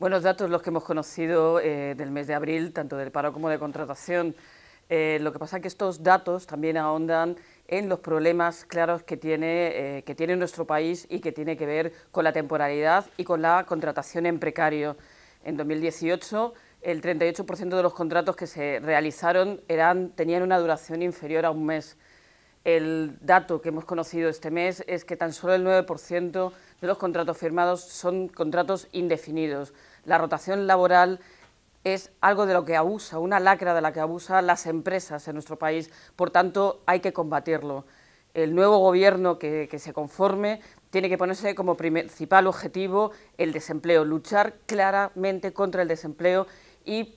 Buenos datos los que hemos conocido eh, del mes de abril, tanto del paro como de contratación. Eh, lo que pasa es que estos datos también ahondan en los problemas claros que tiene, eh, que tiene nuestro país y que tiene que ver con la temporalidad y con la contratación en precario. En 2018, el 38% de los contratos que se realizaron tenían una duración inferior a un mes. El dato que hemos conocido este mes es que tan solo el 9% de los contratos firmados son contratos indefinidos. La rotación laboral es algo de lo que abusa, una lacra de la que abusan las empresas en nuestro país, por tanto hay que combatirlo. El nuevo gobierno que, que se conforme tiene que ponerse como principal objetivo el desempleo, luchar claramente contra el desempleo y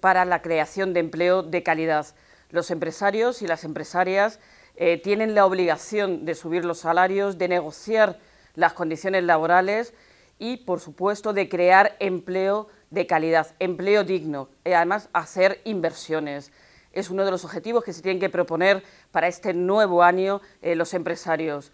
para la creación de empleo de calidad. Los empresarios y las empresarias eh, tienen la obligación de subir los salarios, de negociar las condiciones laborales y, por supuesto, de crear empleo de calidad, empleo digno, y además hacer inversiones. Es uno de los objetivos que se tienen que proponer para este nuevo año eh, los empresarios.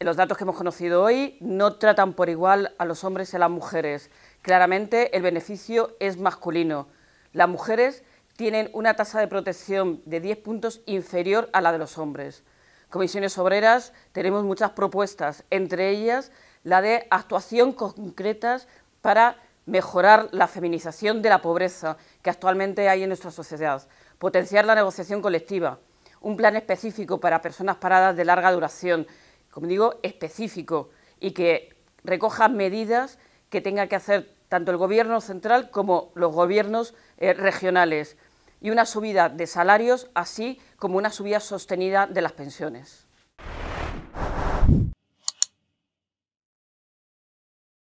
Los datos que hemos conocido hoy no tratan por igual a los hombres y a las mujeres. Claramente el beneficio es masculino. Las mujeres tienen una tasa de protección de 10 puntos inferior a la de los hombres. Comisiones Obreras tenemos muchas propuestas, entre ellas la de actuación concretas para mejorar la feminización de la pobreza que actualmente hay en nuestra sociedad, potenciar la negociación colectiva, un plan específico para personas paradas de larga duración, como digo, específico, y que recoja medidas que tenga que hacer tanto el gobierno central como los gobiernos eh, regionales y una subida de salarios, así como una subida sostenida de las pensiones.